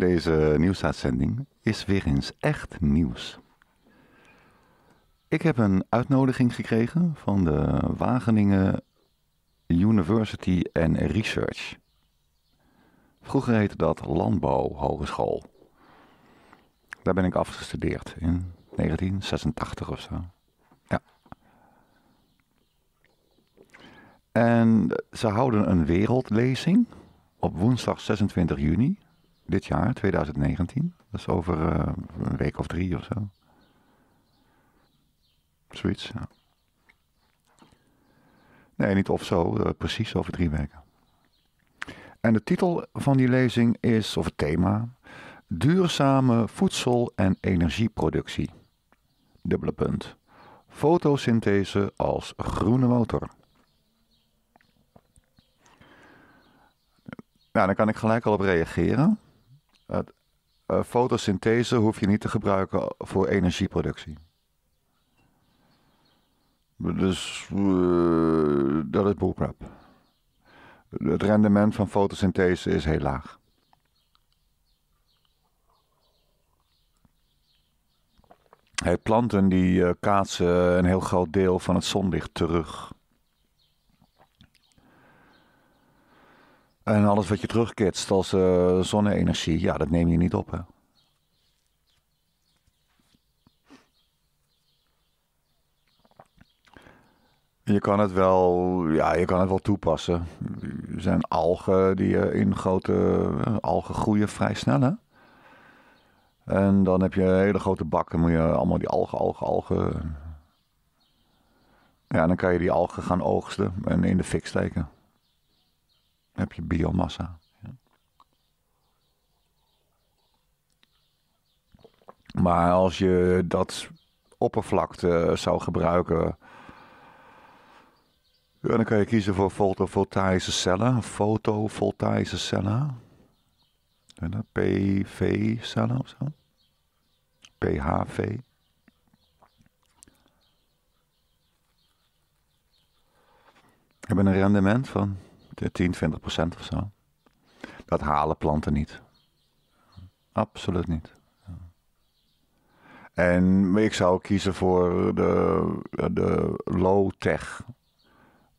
Deze nieuwsuitzending is weer eens echt nieuws. Ik heb een uitnodiging gekregen van de Wageningen University and Research. Vroeger heette dat Landbouw Hogeschool. Daar ben ik afgestudeerd in 1986 of zo. Ja. En ze houden een wereldlezing op woensdag 26 juni dit jaar, 2019. Dat is over eh, een week of drie of zo. Zoiets, ja. Nee, niet of zo, eh, precies over drie weken. En de titel van die lezing is, of het thema, Duurzame voedsel- en energieproductie. Dubbele punt. Fotosynthese als groene motor. Nou, daar kan ik gelijk al op reageren. Eh, fotosynthese hoef je niet te gebruiken voor energieproductie. Dus eh, dat is bullcrap. Het rendement van fotosynthese is heel laag. Hey, planten die eh, kaatsen een heel groot deel van het zonlicht terug. En alles wat je terugkitst als uh, zonne-energie, ja, dat neem je niet op. Hè? Je kan het wel, ja, je kan het wel toepassen. Er zijn algen die eh, in grote eh, algen groeien vrij snel. En dan heb je een hele grote bakken, moet je allemaal die algen, algen, algen. Ja, dan kan je die algen gaan oogsten en in de fik steken heb je biomassa. Maar als je dat oppervlakte eh, zou gebruiken. dan kan je kiezen voor fotovoltaïsche cellen, fotovoltaïsche cellen. PV-cellen of zo. PHV. Hebben een rendement van 10, eh, 20 procent of zo. Dat halen planten niet. Absoluut niet. En ik zou kiezen voor de, de low-tech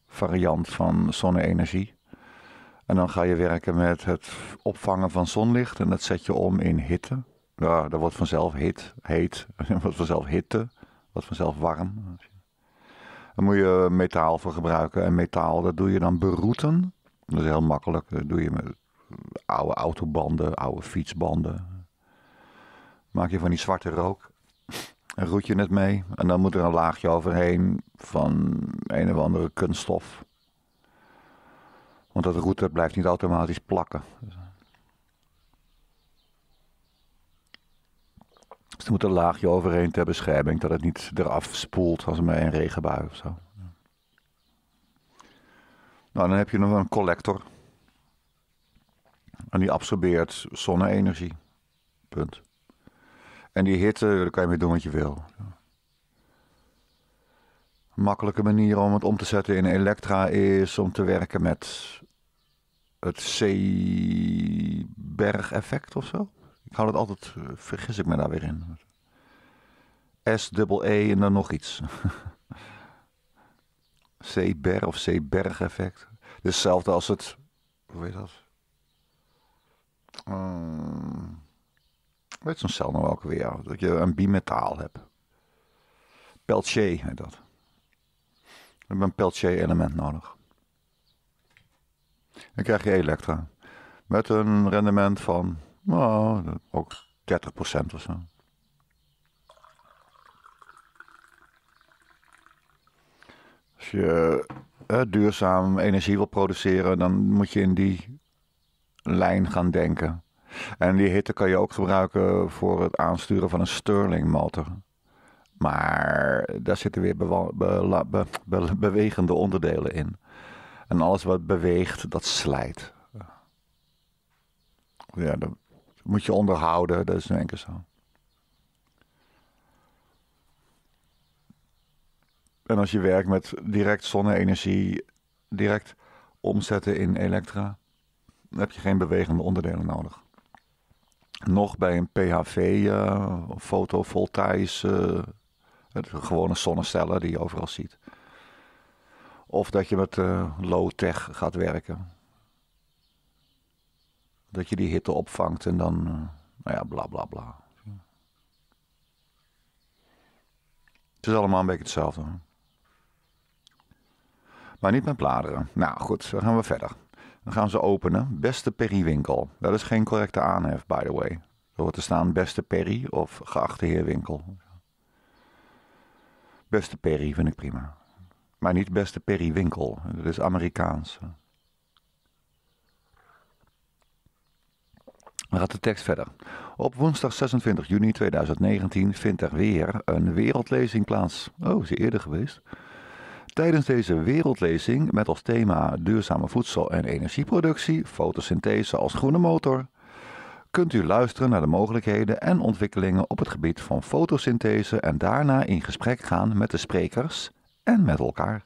variant van zonne-energie. En dan ga je werken met het opvangen van zonlicht en dat zet je om in hitte. Ja, dat wordt vanzelf hit, heet, dat wordt vanzelf hitte, dat vanzelf warm. Dan moet je metaal voor gebruiken. En metaal, dat doe je dan beroeten. Dat is heel makkelijk. Dat doe je met oude autobanden, oude fietsbanden. Maak je van die zwarte rook. En roet je het mee. En dan moet er een laagje overheen van een of andere kunststof. Want dat roet blijft niet automatisch plakken. Dus er moet een laagje overheen ter bescherming, dat het niet eraf spoelt als met een regenbui of zo. Nou, dan heb je nog een collector. En die absorbeert zonne-energie. Punt. En die hitte, daar kan je mee doen wat je wil. Een makkelijke manier om het om te zetten in elektra is om te werken met het seeberg effect of zo. Ik hou het altijd, eh, vergis ik me daar weer in. S, double E en dan nog iets. berg of Zeeberg effect. Hetzelfde als het, hoe heet dat? Um, weet zo'n cel nou ook weer? dat je een bimetaal hebt. Peltier heet dat. We hebben een Peltier element nodig. Dan krijg je Elektra. Met een rendement van nou, ook 30% of zo. Als je duurzaam energie wil produceren, dan moet je in die lijn gaan denken. En die hitte kan je ook gebruiken voor het aansturen van een Stirling-motor. Maar daar zitten weer bewegende onderdelen in. En alles wat beweegt, dat slijt. Ja, dat, moet je onderhouden, dat is denk enkel zo. En als je werkt met direct zonne-energie, direct omzetten in elektra, dan heb je geen bewegende onderdelen nodig. Nog bij een PHV, uh, eh, fotovoltaïs, eh, gewone zonnecellen die je overal ziet. Of dat je met uh, low-tech gaat werken. Dat je die hitte opvangt en dan, eh, nou ja, bla bla bla. Het is allemaal een beetje hetzelfde. Maar niet met bladeren. Nou goed, dan gaan we verder. Dan gaan ze openen. Beste Perry-winkel. Dat is geen correcte aanhef, by the way. Er wordt te staan beste Perry of geachte heer winkel. Beste Perry vind ik prima. Maar niet beste Perry-winkel. Dat is Amerikaans. Dan gaat de tekst verder. Op woensdag 26 juni 2019 vindt er weer een wereldlezing plaats. Oh, is die eerder geweest? Tijdens deze wereldlezing met als thema duurzame voedsel en energieproductie, fotosynthese als groene motor, kunt u luisteren naar de mogelijkheden en ontwikkelingen op het gebied van fotosynthese en daarna in gesprek gaan met de sprekers en met elkaar.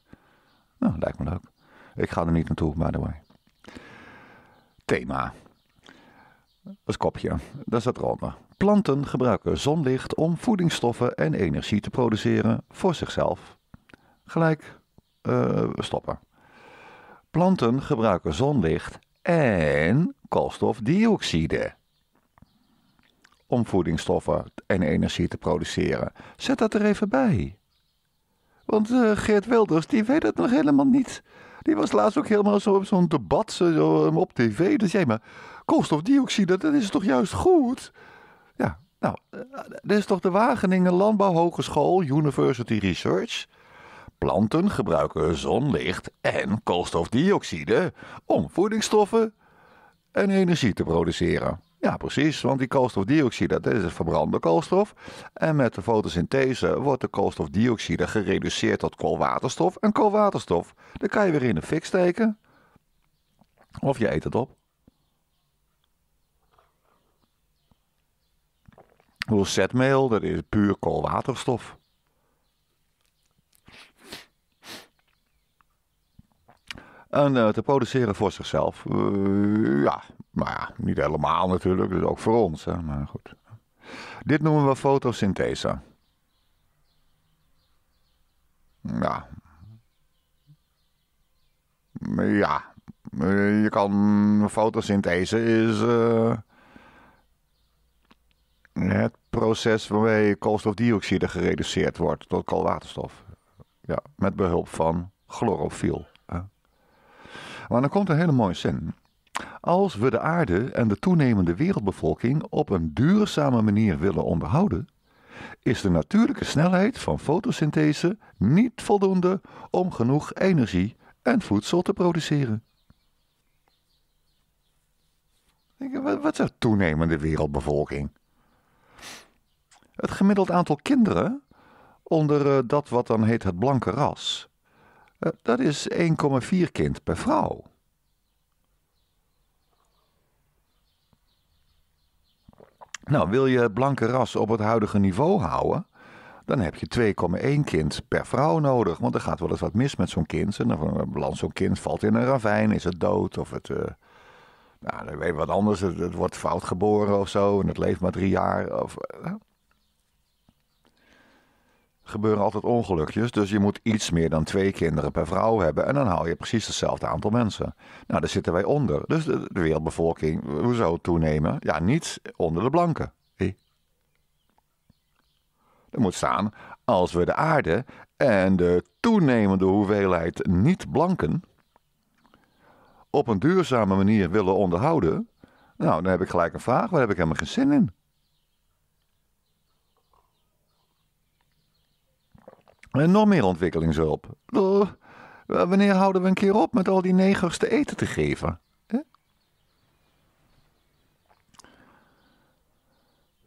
Nou, lijkt me leuk. Ik ga er niet naartoe, by the way. Thema een kopje, dat staat eronder. Planten gebruiken zonlicht om voedingsstoffen en energie te produceren voor zichzelf. Gelijk uh, stoppen. Planten gebruiken zonlicht en koolstofdioxide om voedingsstoffen en energie te produceren. Zet dat er even bij. Want uh, Geert Wilders, die weet het nog helemaal niet. Die was laatst ook helemaal zo op zo'n debat zo, op tv. Dus jij maar koolstofdioxide, dat is toch juist goed? Ja, nou, dit eh, is toch de Wageningen Landbouw Hogeschool University Research? Planten gebruiken zonlicht en koolstofdioxide om voedingsstoffen en energie te produceren. Ja, precies, want die koolstofdioxide, dat is het verbrande koolstof. En met de fotosynthese wordt de koolstofdioxide gereduceerd tot koolwaterstof. En koolwaterstof, dat kan je weer in de fik steken. Of je eet het op. Hoeveel zetmeel? Dat is puur koolwaterstof. En eh, te produceren voor zichzelf. Eh, ja, maar nou ja, niet helemaal natuurlijk. Dus ook voor ons. Hè? Maar goed. Dit noemen we fotosynthese. Ja. Ja. Eh, je kan. Fotosynthese is. Het proces waarmee koolstofdioxide gereduceerd wordt tot koolwaterstof. Ja, met behulp van chlorofiel. Maar dan komt een hele mooie zin. Als we de aarde en de toenemende wereldbevolking op een duurzame manier willen onderhouden, is de natuurlijke snelheid van fotosynthese niet voldoende om genoeg energie en voedsel te produceren. Wat is toenemende wereldbevolking? het gemiddeld aantal kinderen onder eh, dat wat dan heet het blanke ras. Eh, dat is 1,4 kind per vrouw. Nou, wil je het blanke ras op het huidige niveau houden, dan heb je 2,1 kind per vrouw nodig. Want er gaat wel eens wat mis met zo'n kind. Eh, zo'n kind valt in een ravijn, is het dood of het. Uh, nou, weet wat anders, het, wordt fout geboren of zo en het leeft maar drie jaar. Of, gebeuren altijd ongelukjes. Dus je moet iets meer dan twee kinderen per vrouw hebben. En dan haal je precies hetzelfde aantal mensen. Nou, daar zitten wij onder. Dus de, de wereldbevolking, hoezo toenemen? Ja, niet onder de blanken. Er moet staan, als we de aarde en de toenemende hoeveelheid niet-blanken op een duurzame manier willen onderhouden, nou, dan heb ik gelijk een vraag, waar heb ik helemaal geen zin in? En nog meer ontwikkelingshulp. wanneer houden we een keer op met al die negers te eten te geven?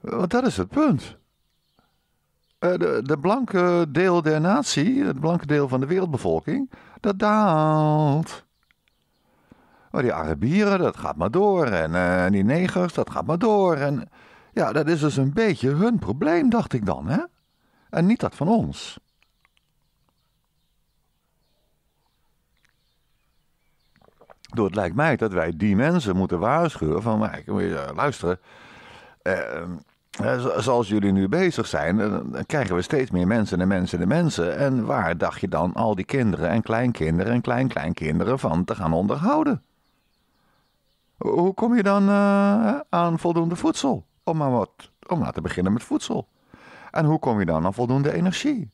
Want dat is het punt. Het eh, de, blanke deel der natie, het blanke deel van de wereldbevolking, dat daalt. Maar die Arabieren, dat gaat maar door. Eh, en die negers, dat gaat maar door. En ja, dat is dus een beetje hun probleem, dacht ik dan, hè? En niet dat van ons. Door het lijkt mij dat wij die mensen moeten waarschuwen van, maar, eh, luisteren, eh, eh, zoals jullie nu bezig zijn, dan krijgen we steeds meer mensen en mensen en mensen. En waar dacht je dan al die kinderen en kleinkinderen en kleinkleinkinderen van te gaan onderhouden? Hoe kom je dan aan voldoende voedsel? Om maar wat, om maar te beginnen met voedsel. En hoe kom je dan aan voldoende energie?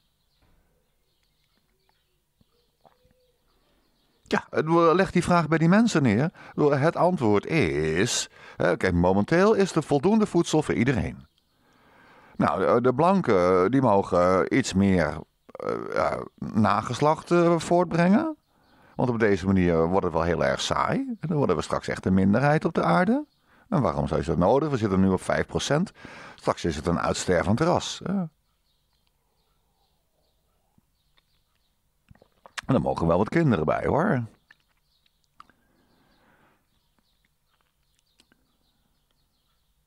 Ja, eh, leg die vraag bij die mensen neer. Het antwoord is: eh, kijk, momenteel is er voldoende voedsel voor iedereen. Nou, de blanken eh, die mogen iets meer uh, nageslacht voortbrengen. Want op deze manier wordt het wel heel erg saai. Dan worden we straks echt een minderheid op de aarde. En waarom zou je dat nodig? We zitten nu op 5%. Straks is het een uitstervend ras. Uh. En er mogen wel wat kinderen bij hoor.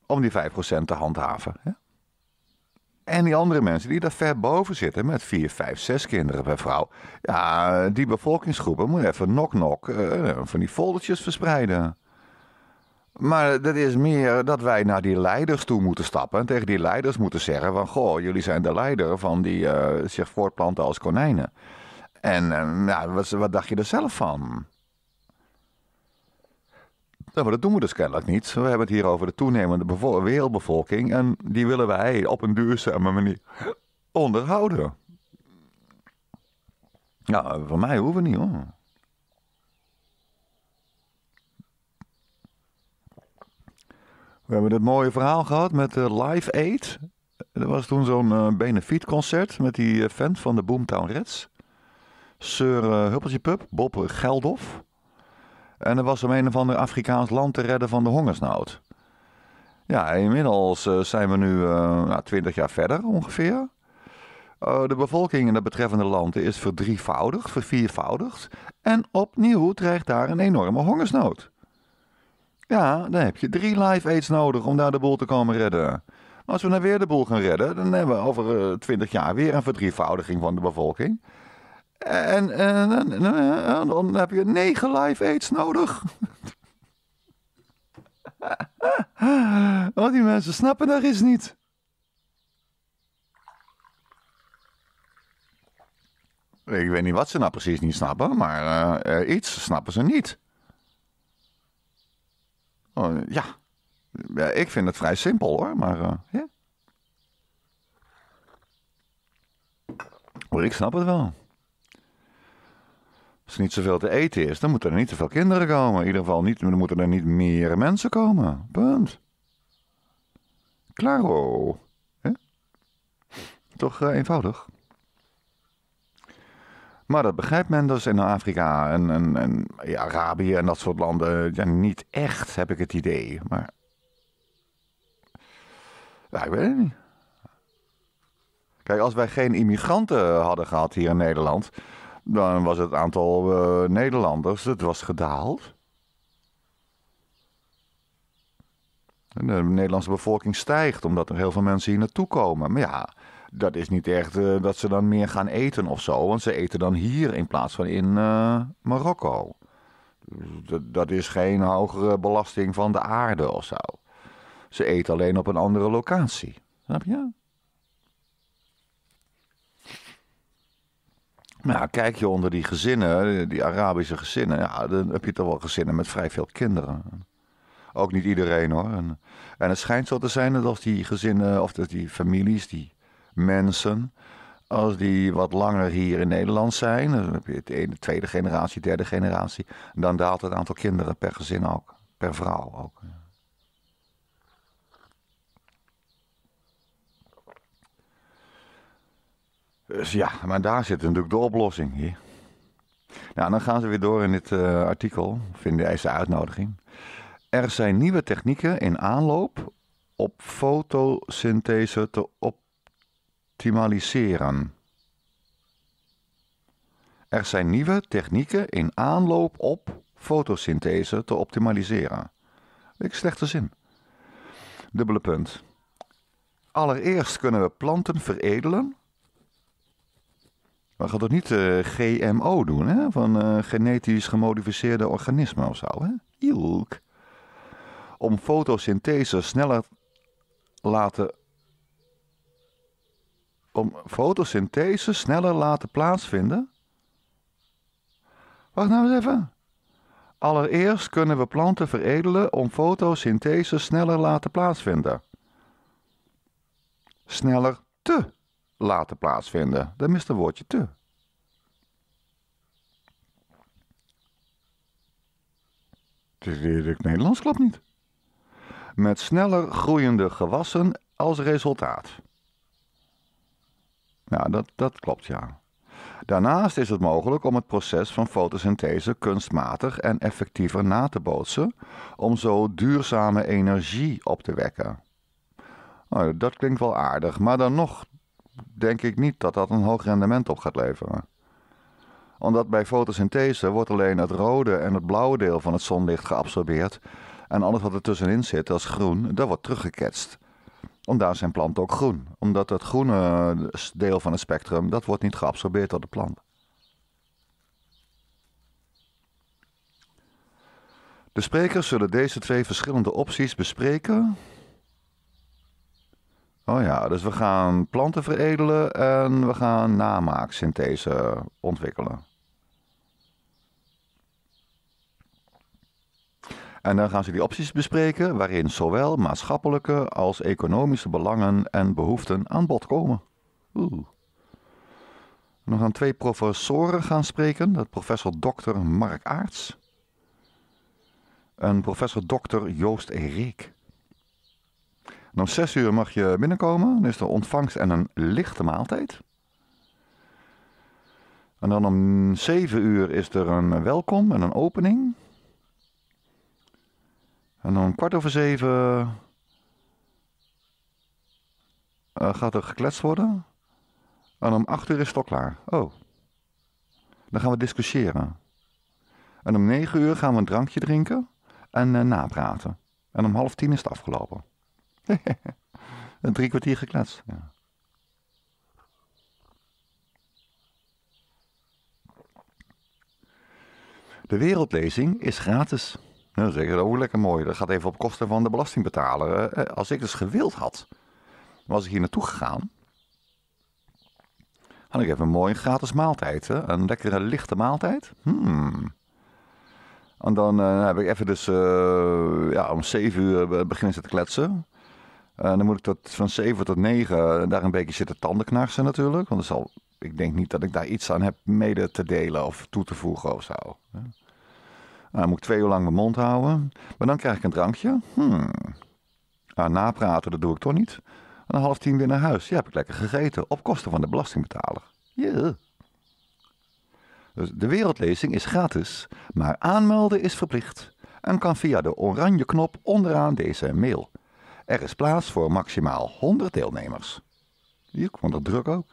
Om die 5% te handhaven. Hè? En die andere mensen die daar ver boven zitten met 4, 5, 6 kinderen per vrouw. Ja, die bevolkingsgroepen moeten even nok-nok eh, van die foldertjes verspreiden. Maar dat is meer dat wij naar die leiders toe moeten stappen. En tegen die leiders moeten zeggen van... Goh, jullie zijn de leider van die eh, zich voortplanten als konijnen. En nou, wat, wat dacht je er zelf van? dat doen we dus kennelijk niet. We hebben het hier over de toenemende wereldbevolking. En die willen wij op een duurzame manier onderhouden. Nou, voor mij hoeven we niet hoor. We hebben het mooie verhaal gehad met eh, Live Aid. Er was toen zo'n eh, benefietconcert met die vent eh, van de Boomtown Reds. Sir uh, eh, Huppeltje Bob Geldof. En er was om een of ander Afrikaans land te redden van de hongersnood. Ja, inmiddels eh, zijn we nu 20 eh, nou, jaar verder ongeveer. de bevolking in dat betreffende land is verdrievoudigd, verviervoudigd. En opnieuw dreigt daar een enorme hongersnood. Ja, dan heb je drie live aids nodig om daar de boel te komen redden. als we dan nou weer de boel gaan redden, dan hebben we over twintig jaar weer een verdrievoudiging van de bevolking. En, en, dan heb je negen live aids nodig. Want die mensen snappen daar is niet. Ik weet niet wat ze nou precies niet snappen, maar eh, eh, iets snappen ze niet. Oh, ja. ja. ik vind het vrij simpel hoor, maar uh, ik snap het wel niet zoveel te eten is, dan moeten er niet te veel kinderen komen. In ieder geval niet, dan moeten er niet meer mensen komen. Punt. Klaro. Toch eh, eenvoudig. Maar dat begrijpt men dus in Afrika en, en, en Arabië en dat soort landen ja, niet echt, heb ik het idee. Maar. Ja, ik weet het niet. Kijk, als wij geen immigranten hadden gehad hier in Nederland dan was het aantal eh, Nederlanders, Het was gedaald. de Nederlandse bevolking stijgt omdat er heel veel mensen hier naartoe komen. Maar ja, dat is niet echt eh, dat ze dan meer gaan eten of zo. Want ze eten dan hier in plaats van in eh, Marokko. Dus dat, is geen hogere belasting van de aarde of zo. Ze eten alleen op een andere locatie. Snap je? Nou, kijk je onder die gezinnen, die Arabische gezinnen, ja, dan heb je toch wel gezinnen met vrij veel kinderen. Ook niet iedereen hoor. En, en het schijnt zo te zijn dat als die gezinnen, of dat die families, die mensen, als die wat langer hier in Nederland zijn, dan heb je de tweede generatie, derde generatie, dan daalt het aantal kinderen per gezin ook, per vrouw ook. Dus ja, maar daar zit natuurlijk de oplossing hier. Nou, dan gaan ze weer door in dit eh, artikel, vinden de uitnodiging. Er zijn nieuwe technieken in aanloop op fotosynthese te optimaliseren. Er zijn nieuwe technieken in aanloop op fotosynthese te optimaliseren. Ik slechte zin. Dubbele punt. Allereerst kunnen we planten veredelen maar gaat dat niet eh, GMO doen, hè? Van uh, genetisch gemodificeerde organismen of zo, hè? Om fotosynthese sneller laten... Om fotosynthese sneller laten plaatsvinden? Wacht nou eens even. Allereerst kunnen we planten veredelen om fotosynthese sneller laten plaatsvinden. Sneller te laten plaatsvinden. Dan mist een woordje te. Het Nederlands klopt niet. Met sneller groeiende gewassen als resultaat. Nou, dat, dat klopt ja. Daarnaast is het mogelijk om het proces van fotosynthese kunstmatig en effectiever na te bootsen om zo duurzame energie op te wekken. Nou, dat klinkt wel aardig, maar dan nog denk ik niet dat dat een hoog rendement op gaat leveren. Omdat bij fotosynthese wordt alleen het rode en het blauwe deel van het zonlicht geabsorbeerd en alles wat er tussenin zit, als groen, dat wordt teruggeketst. Omdat daar zijn planten ook groen, omdat het groene eh, deel van het spectrum, dat wordt niet geabsorbeerd door de plant. De sprekers zullen deze twee verschillende opties bespreken Oh ja, dus we gaan planten veredelen en we gaan namaaksynthese ontwikkelen. En dan gaan ze die opties bespreken waarin zowel maatschappelijke als economische belangen en behoeften aan bod komen. Oeh. Dan gaan twee professoren gaan spreken, dat professor Dr. Mark Aarts en professor Dr. Joost Erik om zes uur mag je binnenkomen. Dan is er ontvangst en een lichte maaltijd. En dan om zeven uur is er een welkom en een opening. En om kwart over zeven eh, gaat er gekletst worden. En om acht uur is het al klaar. Oh. Dan gaan we discussiëren. En om negen uur gaan we een drankje drinken en uh, napraten. En om half tien is het afgelopen. een drie kwartier gekletst. Ja. De wereldlezing is gratis. Nou, dat is ook lekker mooi. Dat gaat even op kosten van de belastingbetaler. Eh, eh, als ik dus gewild had, was ik hier naartoe gegaan. Had ik even een mooie gratis maaltijd. Hè? Een lekkere lichte maaltijd. Hmm. En dan eh, heb ik even dus ja, om 7 uur beginnen te kletsen. Eh, dan moet ik tot, van 7 tot 9 eh, daar een beetje zitten tandenknarsen natuurlijk. Want zal, ik denk niet dat ik daar iets aan heb mede te delen of toe te voegen of zo. Eh, dan moet ik twee uur lang mijn mond houden. Maar dan krijg ik een drankje. Hmm. Nou, napraten, dat doe ik toch niet. En half tien weer naar huis. Ja, heb ik lekker gegeten. Op kosten van de belastingbetaler. Dus de wereldlezing is gratis, maar aanmelden is verplicht. En kan via de oranje knop onderaan deze mail. Er is plaats voor maximaal 100 deelnemers. Ik vond er druk ook.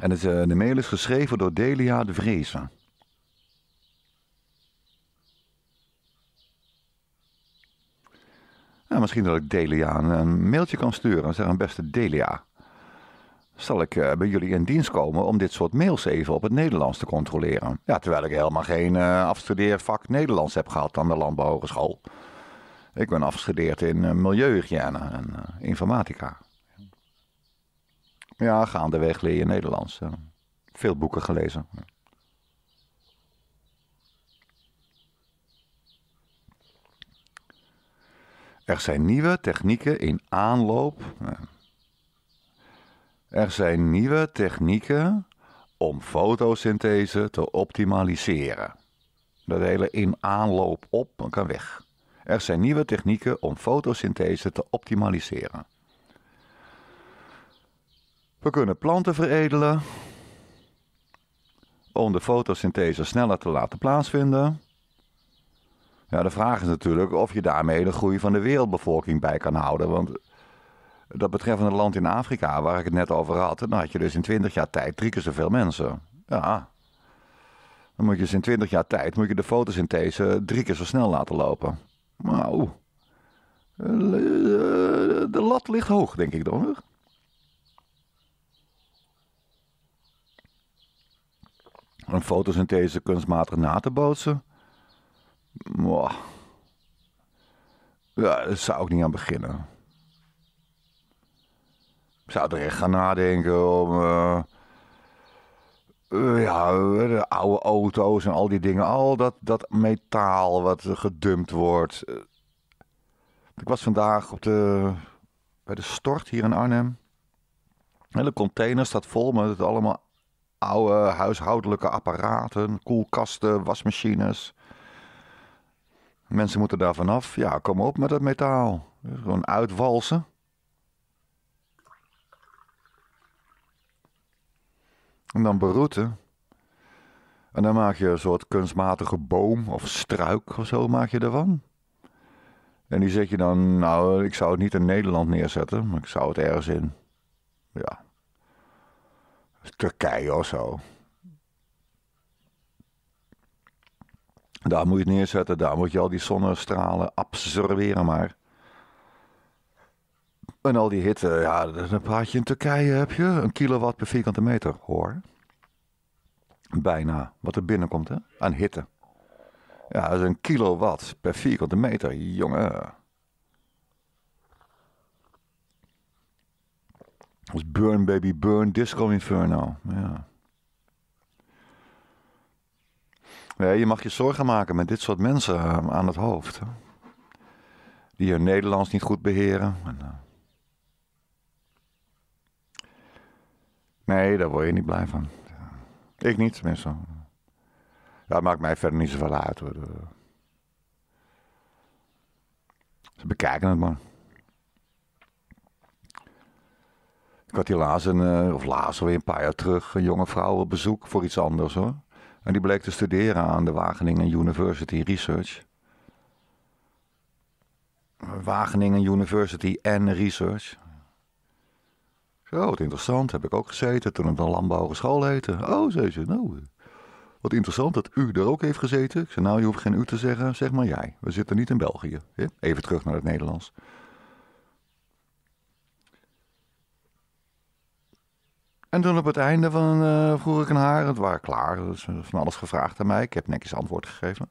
En eh, de mail is geschreven door Delia de Vrezen. misschien dat ik Delia een, mailtje kan sturen Zeg, zeggen: Beste Delia, zal ik eh, bij jullie in dienst komen om dit soort mails even op het Nederlands te controleren. Ja, terwijl ik helemaal geen eh, afstudeervak Nederlands heb gehad aan de landbouwhogeschool. Ik ben afgestudeerd in eh, milieuhygiëne en informatica. Ja, gaandeweg leer je Nederlands. Veel boeken gelezen. Er zijn nieuwe technieken in aanloop. Er zijn nieuwe technieken om fotosynthese te optimaliseren. Dat hele in aanloop op kan weg. Er zijn nieuwe technieken om fotosynthese te optimaliseren. We kunnen planten veredelen om de fotosynthese sneller te laten plaatsvinden. Ja, de vraag is natuurlijk of je daarmee de groei van de wereldbevolking bij kan houden. Want dat betreffende land in Afrika, waar ik het net over had, dan had je dus in 20 jaar tijd drie keer zoveel mensen. Ja. Dan moet je dus in 20 jaar tijd moet je de fotosynthese drie keer zo snel laten lopen. Nou, de lat ligt hoog, denk ik dan. Een fotosynthese kunstmatig na te bootsen? Ja, daar zou ik niet aan beginnen zou er echt gaan nadenken om. Eh, eh, ja, de oude auto's en al die dingen. Al dat, dat metaal wat gedumpt wordt. Eh, ik was vandaag op de, bij de stort hier in Arnhem. En de container staat vol met allemaal oude huishoudelijke apparaten, koelkasten, wasmachines. Mensen moeten daar vanaf. Ja, kom op met dat metaal. Gewoon uitwalsen. En dan beroeten. En dan maak je een soort kunstmatige boom of struik of zo maak je ervan. En die zet je dan, nou, ik zou het niet in Nederland neerzetten, maar ik zou het ergens in, ja, Turkije of zo. Daar moet je het neerzetten, daar moet je al die zonnestralen absorberen maar. En al die hitte, ja, dan praat je in Turkije, heb je een kilowatt per vierkante meter, hoor. Bijna, wat er binnenkomt, hè, aan hitte. Ja, dat is een kilowatt per vierkante meter, jongen. Dat is Burn Baby Burn Disco Inferno, ja. Nee, je mag je zorgen maken met dit soort mensen eh, aan het hoofd. Die hun Nederlands niet goed beheren. En, eh, Nee, daar word je niet blij van. Ik niet, tenminste. Dat maakt mij verder niet zoveel uit. Eh. Ze bekijken het maar. Ik had helaas een, eh, of laatst alweer een paar jaar terug, een jonge vrouw op bezoek voor iets anders hoor. En die bleek te studeren aan de Wageningen University Research. Wageningen University en Research. Oh, wat interessant, heb ik ook gezeten toen het een landbouwgeschool heette. Oh, zei ze, nou, eh, wat interessant dat u er ook heeft gezeten. Ik zei, nou, je hoeft geen u te zeggen, zeg maar jij. We zitten niet in België. Even terug naar het Nederlands. En toen op het einde van, eh, vroeg ik aan haar, het waren klaar, dus van alles gevraagd aan mij. Ik heb netjes antwoord gegeven.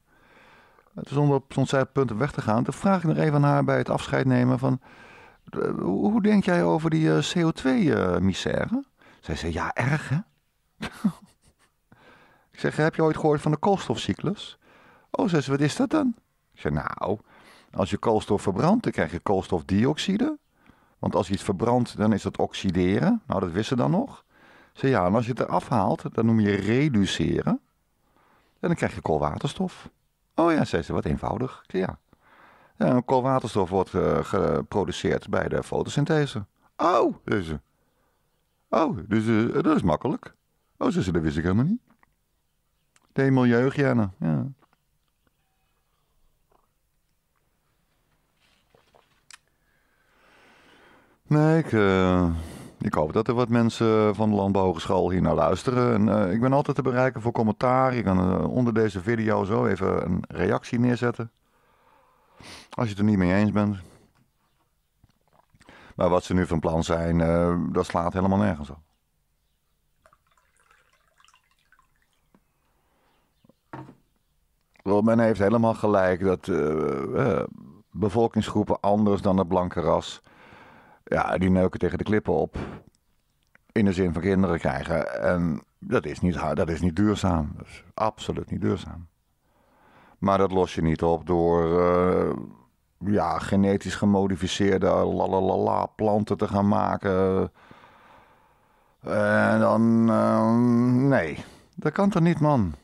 Het is om op het punt punten weg te gaan. Toen vraag ik nog even aan haar bij het afscheid nemen van... Eh, hoe denk jij over die eh, CO2-misère? Eh, Zij zei, ja, erg hè? ik zeg, heb je ooit gehoord van de koolstofcyclus? Oh, zei wat is dat dan? Ik zei, nou, als je koolstof verbrandt, dan krijg je koolstofdioxide. Want als je iets verbrandt, dan is dat oxideren. Nou, dat wisten ze dan nog. Ze ja, en als je het eraf haalt, dan noem je reduceren. En dan krijg je koolwaterstof. Oh ja, zei ze, wat eenvoudig. Ik ja, koolwaterstof wordt eh, geproduceerd bij de fotosynthese. Oh, deze. Oh, dus eh, dat is makkelijk. Oh, ze dat wist ik helemaal niet. De milieuhygiëne, ja. Nee, eh, ik, hoop dat er wat mensen van de Landbouwhogeschool hier naar luisteren. En, ik ben altijd te bereiken voor commentaar. Je kan onder deze video zo even een reactie neerzetten. Als je het er niet mee eens bent. Maar wat ze nu van plan zijn, eh, dat slaat helemaal nergens op. Men heeft helemaal gelijk dat eh, eh, bevolkingsgroepen anders dan het blanke ras. Ja, die neuken tegen de klippen op. In de zin van kinderen krijgen. En dat is niet, dat is niet duurzaam. absoluut niet duurzaam. Maar dat los je niet op door eh, ja, genetisch gemodificeerde lalalala planten te gaan maken. En dan, eh, nee, dat kan toch niet, man.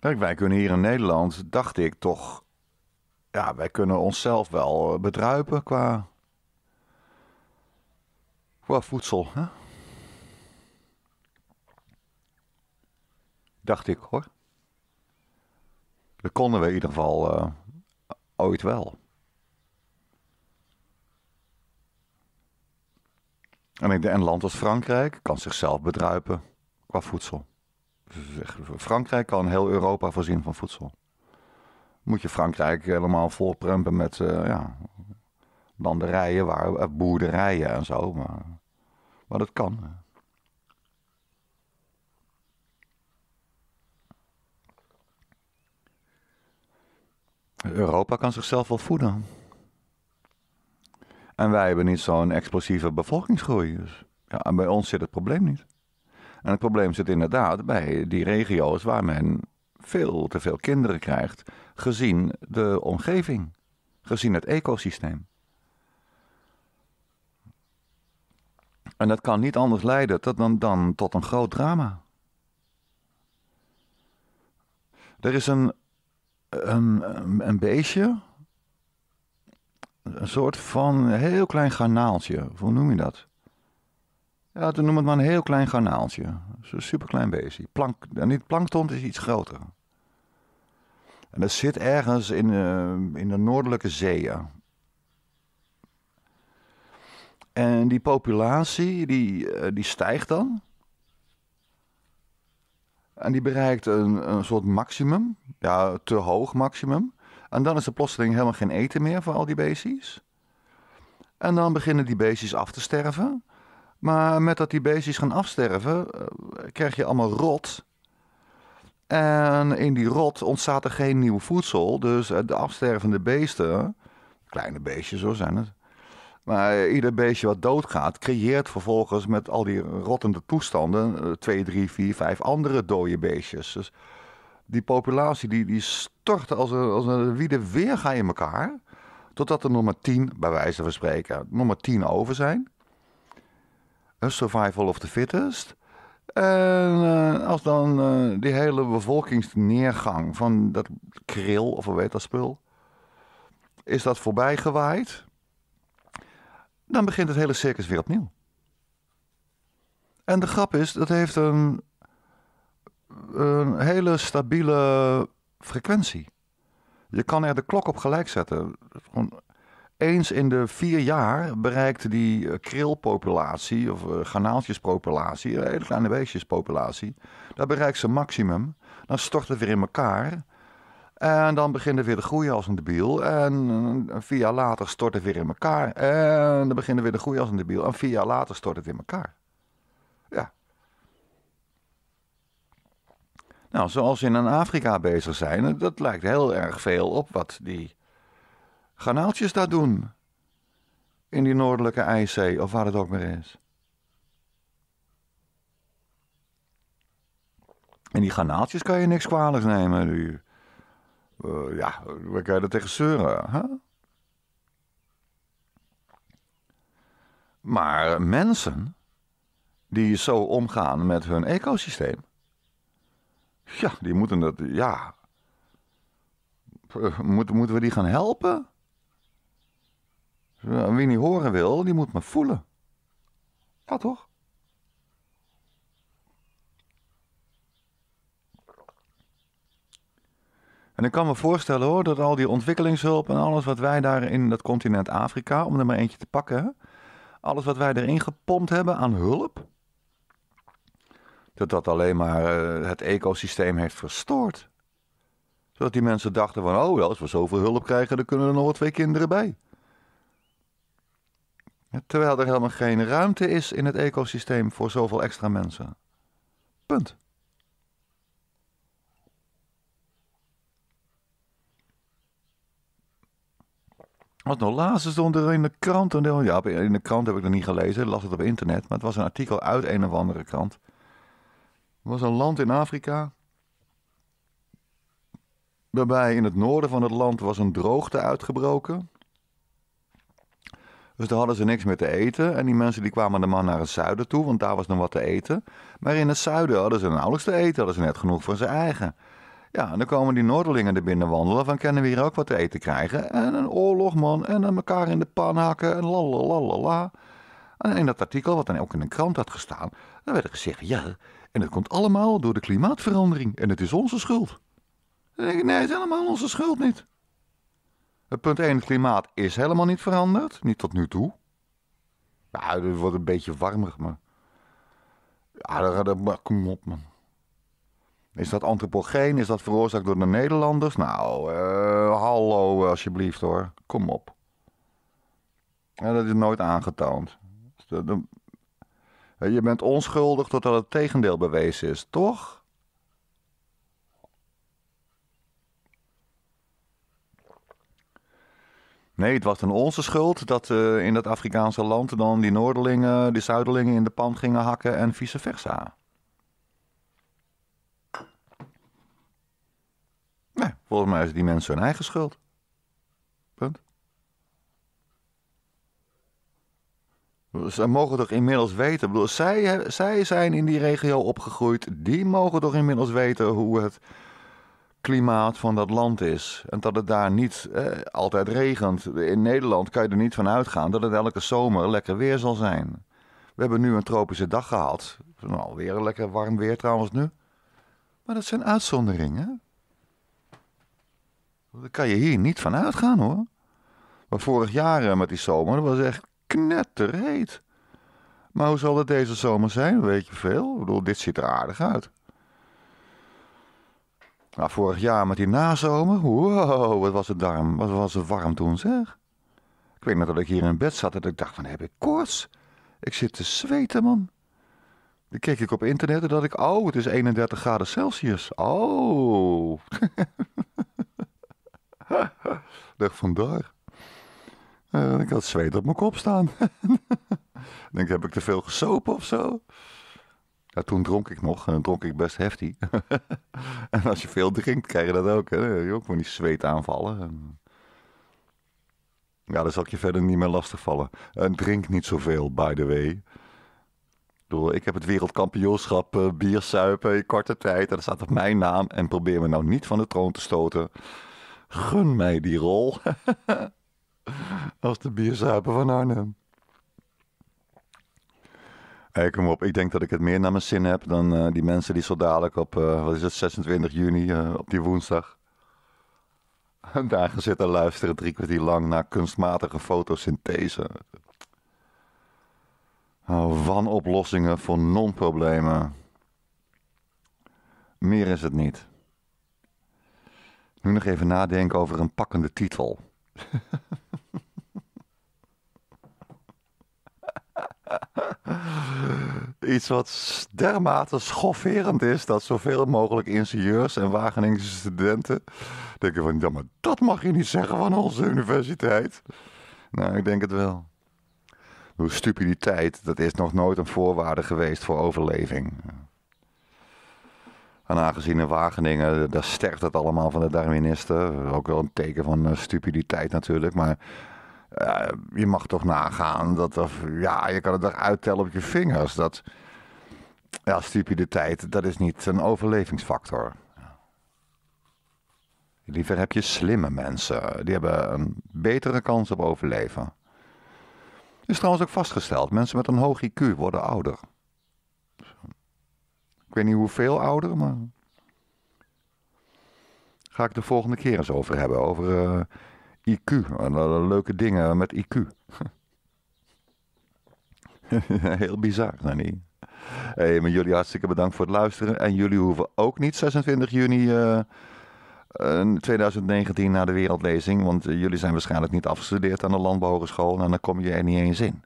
Kijk, wij kunnen hier in Nederland, dacht ik toch, ja, wij kunnen onszelf wel bedruipen qua qua voedsel. Hè? Dacht ik hoor. Dat konden we in ieder geval eh, ooit wel. En een land als Frankrijk kan zichzelf bedruipen qua voedsel. Frankrijk kan heel Europa voorzien van voedsel. Moet je Frankrijk helemaal volprempen met eh, ja, landerijen, waar, eh, boerderijen en zo. Maar, maar dat kan. Europa kan zichzelf wel voeden. En wij hebben niet zo'n explosieve bevolkingsgroei. Dus, ja, en bij ons zit het probleem niet. En het probleem zit inderdaad bij die regio's waar men veel te veel kinderen krijgt, gezien de omgeving, gezien het ecosysteem. En dat kan niet anders leiden dan, dan tot een groot drama. Er is een, een, een beestje, een soort van heel klein garnaaltje. Hoe noem je dat? Ja, het noem het maar een heel klein garnaaltje. Zo'n superklein beestje. Plank, eh, niet plankton, is iets groter. En dat zit ergens in, uh, in de noordelijke zeeën. En die populatie, die, eh, die stijgt dan. En die bereikt een, een soort maximum. Ja, te hoog maximum. En dan is er plotseling helemaal geen eten meer voor al die beestjes. En dan beginnen die beestjes af te sterven. Maar met dat die beestjes gaan afsterven, eh, krijg je allemaal rot. En in die rot ontstaat er geen nieuw voedsel. Dus eh, de afstervende beesten, kleine beestjes zo zijn het, maar ieder beestje wat doodgaat, creëert vervolgens met al die rottende toestanden eh, twee, drie, vier, vijf andere dode beestjes. Dus die populatie die, die stort als een, als een weer ga in elkaar. Totdat er nog maar tien, bij wijze van spreken, nog maar tien over zijn. A survival of the fittest. En eh, als dan eh, die hele bevolkingsneergang van dat kril, of hoe weet dat spul, is dat voorbij gewaaid dan begint het hele circus weer opnieuw. En de grap is, dat heeft een, een hele stabiele frequentie. Je kan er de klok op gelijk zetten. Eens in de vier jaar bereikt die eh, krilpopulatie of eh, garnaaltjespopulatie, eh, hele kleine beestjespopulatie, daar bereikt ze maximum. Dan stort het weer in elkaar. En dan beginnen weer te groeien als een debiel. En eh, vier jaar later stort het weer in elkaar. En dan beginnen weer de groeien als een debiel. En vier jaar later stort het in elkaar. Ja. Nou, zoals we in Afrika bezig zijn, dat lijkt heel erg veel op wat die garnaaltjes daar doen. In die noordelijke IJszee, of waar het ook maar is. En die garnaaltjes kan je niks kwalijks nemen. nu. Eh, ja, we kan je dat tegen zeuren? Maar mensen die zo omgaan met hun ecosysteem, ja, die moeten dat, ja, eh, moeten moeten we die gaan helpen? Eh, wie niet horen wil, die moet me voelen. Ja, toch? En ik kan me voorstellen hoor, dat al die ontwikkelingshulp en alles wat wij daar in dat continent Afrika, om er maar eentje te pakken, alles wat wij erin gepompt hebben aan hulp, dat dat alleen maar eh, het ecosysteem heeft verstoord. Zodat die mensen dachten van, oh, als we zoveel hulp krijgen, dan kunnen er nog wel twee kinderen bij. Terwijl er helemaal geen ruimte is in het ecosysteem voor zoveel extra mensen. Punt. wat nog laatste stond er in de krant. ja, in de krant heb ik dat niet gelezen, las het op internet. Maar het was een artikel uit een of andere krant. Er was een land in Afrika. Waarbij in het noorden van het land was een droogte uitgebroken. Dus daar hadden ze niks meer te eten. En die mensen die kwamen dan maar naar het zuiden toe, want daar was nog wat te eten. Maar in het zuiden hadden ze nauwelijks te eten, hadden ze net genoeg van zijn eigen. Ja, en dan komen die Noorderlingen er binnen wandelen van kennen we hier ook wat te eten krijgen. En een oorlog man, en aan elkaar in de pan hakken en lalalala. En in dat artikel, wat dan ook in de krant had gestaan, dan werd er gezegd, ja, en dat komt allemaal door de klimaatverandering en het is onze schuld. Dan denk ik, nee, het is helemaal onze schuld niet. Punt 1, het klimaat is helemaal niet veranderd, niet tot nu toe. Ja, het wordt een beetje warmer, maar... Ja, dat, kom op man. Is dat antropogeen? Is dat veroorzaakt door de Nederlanders? Nou, eh, hallo alsjeblieft hoor. Kom op. Ja, dat is nooit aangetoond. Dus eh, je bent onschuldig totdat het tegendeel bewezen is, toch? Nee, het was dan onze schuld dat uh, in dat Afrikaanse land dan die Noorderlingen, die Zuidelingen in de pan gingen hakken en vice versa. Volgens mij is die mensen hun eigen schuld. Punt. Ze mogen toch inmiddels weten. bedoel, zij, zij zijn in die regio opgegroeid. Die mogen toch inmiddels weten hoe het klimaat van dat land is. En dat het daar niet eh, altijd regent. In Nederland kan je er niet van uitgaan dat het elke zomer lekker weer zal zijn. We hebben nu een tropische dag gehad. Nou, weer lekker warm weer trouwens nu. Maar dat zijn uitzonderingen. Daar kan je hier niet van uitgaan hoor. Maar vorig jaar eh, met die zomer, dat was echt knetterheet. Maar hoe zal het deze zomer zijn? Weet je veel? Ik bedoel, dit ziet er aardig uit. Nou, vorig jaar met die nazomer, wow, wat was het warm, wat was het warm toen zeg. Ik weet niet dat ik hier in bed zat en ik dacht, van heb ik koorts? Ik zit te zweten man. Dan keek ik op internet en dacht ik, oh, het is 31 graden Celsius. Oh. dacht vandaar. Uh, eh, ik had zweet op mijn kop staan. denk, heb ik te veel gesopen of zo? Ja, toen dronk ik nog en dronk ik best heftig. en als je veel drinkt, krijg je dat ook. Hè? je ook gewoon die zweetaanvallen. En... Ja, dan zal ik je verder niet meer lastigvallen. En eh, drink niet zoveel, by the way. Ik heb het wereldkampioenschap uh, eh, bier in korte tijd. En dat staat op mijn naam. En probeer me nou niet van de troon te stoten. Gun mij die rol. Als de bierzuiper van Arnhem. Hey, kom op, ik denk dat ik het meer naar mijn zin heb dan eh, die mensen die zo dadelijk op, eh, wat is het, 26 juni, eh, op die woensdag. Daar gaan zitten luisteren drie kwartier lang naar kunstmatige fotosynthese. Van oh, wanoplossingen voor non-problemen. Meer is het niet. Nu nog even nadenken over een pakkende titel. Iets wat dermate schofferend is dat zoveel mogelijk ingenieurs en Wageningse studenten denken van ja, maar dat mag je niet zeggen van onze universiteit. Nou, ik denk het wel. Stupiditeit, dat is nog nooit een voorwaarde geweest voor overleving aangezien in Wageningen, eh, daar sterft het allemaal van de Darwinisten. Ook wel een teken van eh, stupiditeit natuurlijk. Maar eh, je mag toch nagaan dat er, ja, je kan het eruit tellen op je vingers. Dat ja, stupiditeit, dat is niet een overlevingsfactor. Liever heb je slimme mensen. Die hebben een betere kans op overleven. Is trouwens ook vastgesteld. Mensen met een hoog IQ worden ouder. Ik weet niet hoeveel ouder, maar. Ga ik de volgende keer eens over hebben. Over eh, IQ. En, eh, leuke dingen met IQ. Heel bizar, nou niet? Hey, maar jullie hartstikke bedankt voor het luisteren. En jullie hoeven ook niet 26 juni 2019 eh, naar de wereldlezing. Want jullie zijn waarschijnlijk niet afgestudeerd aan de landbouwschool En dan kom je er niet eens in.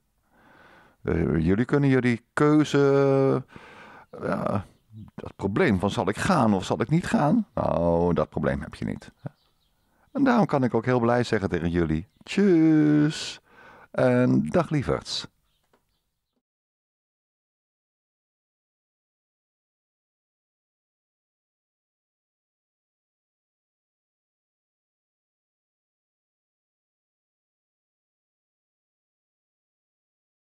jullie kunnen jullie keuze dat probleem van zal ik gaan of zal ik niet gaan, nou, dat probleem heb je niet. En daarom kan ik ook heel blij zeggen tegen jullie, tjus en dag lieverds.